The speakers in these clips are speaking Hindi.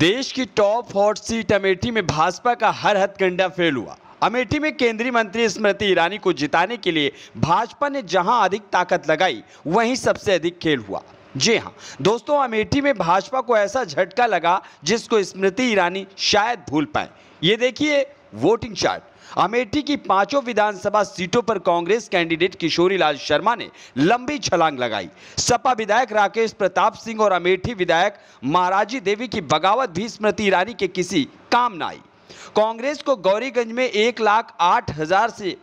देश की टॉप हॉट सीट अमेठी में भाजपा का हर हथकंडा फेल हुआ अमेठी में केंद्रीय मंत्री स्मृति ईरानी को जिताने के लिए भाजपा ने जहां अधिक ताकत लगाई वहीं सबसे अधिक खेल हुआ जी हाँ दोस्तों अमेठी में भाजपा को ऐसा झटका लगा जिसको स्मृति ईरानी शायद भूल पाए ये देखिए वोटिंग चार्ट अमेठी की पांचों विधानसभा सीटों पर कांग्रेस कैंडिडेट किशोरी लाल शर्मा ने लंबी छलांग लगाई सपा विधायक राकेश प्रताप सिंह और अमेठी विधायक महाराजी देवी की बगावत भी स्मृति ईरानी के किसी काम न आई कांग्रेस को गौरीगंज में एक लाख आठ हजार से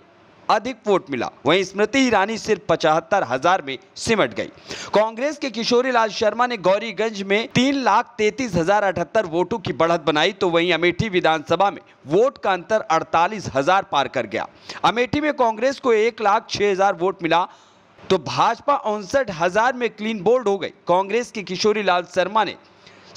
अधिक वोट मिला वहीं स्मृति ईरानी सिर्फ पचहत्तर हजार में सिमट गई कांग्रेस के किशोरी लाल शर्मा ने गौरीगंज में तीन लाख तैतीस हजार अठहत्तर वोटों की बढ़त बनाई तो वहीं अमेठी विधानसभा में वोट का अंतर अड़तालीस हजार पार कर गया अमेठी में कांग्रेस को एक लाख छह हजार वोट मिला तो भाजपा उनसठ हजार में क्लीन बोल्ड हो गई कांग्रेस के किशोरी लाल शर्मा ने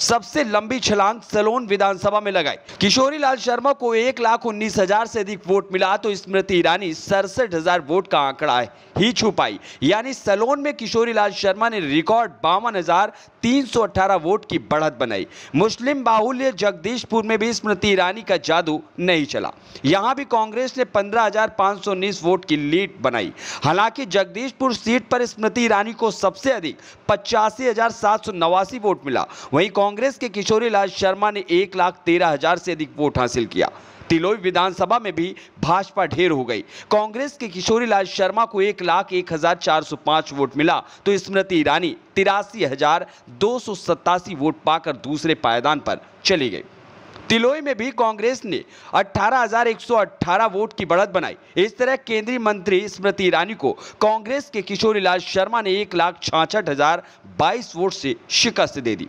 सबसे लंबी छलांग सलोन विधानसभा में लगाई किशोरी लाल शर्मा को एक लाख उन्नीस हजार से अधिक वोट मिला तो स्मृति ईरानी सड़सठ हजार वोट का आंकड़ा ही छुपाई यानी सलोन में किशोरी लाल शर्मा ने रिकॉर्ड बावन हजार तीन सौ अठारह वोट की बढ़त बनाई मुस्लिम बाहुल्य जगदीशपुर में भी स्मृति ईरानी का जादू नहीं चला यहां भी कांग्रेस ने पंद्रह हजार पांच सौ उन्नीस वोट की लीड बनाई हालांकि जगदीशपुर सीट पर स्मृति ईरानी को सबसे अधिक पचासी हजार सात सौ नवासी वोट मिला वहीं कांग्रेस के किशोरी लाल शर्मा ने एक लाख तेरह हजार से अधिक वोट हासिल किया तिलोई विधानसभा में भी भाजपा ढेर हो गई कांग्रेस के किशोरी लाल शर्मा को एक लाख एक हजार चार सौ पांच वोट मिला तो स्मृति ईरानी तिरासी हजार दो सौ सत्तासी वोट पाकर दूसरे पायदान पर चली गई तिलोई में भी कांग्रेस ने 18,118 वोट की बढ़त बनाई इस तरह केंद्रीय मंत्री स्मृति ईरानी को कांग्रेस के किशोरी लाल शर्मा ने एक लाख छाछठ हजार बाईस वोट से शिकस्त दे दी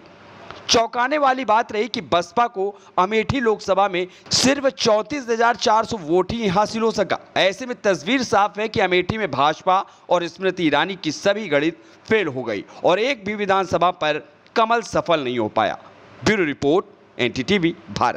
चौंकाने वाली बात रही कि बसपा को अमेठी लोकसभा में सिर्फ चौंतीस हजार चार सौ वोट ही हासिल हो सका ऐसे में तस्वीर साफ है कि अमेठी में भाजपा और स्मृति ईरानी की सभी गणित फेल हो गई और एक भी विधानसभा पर कमल सफल नहीं हो पाया ब्यूरो रिपोर्ट एनटीटीवी भारत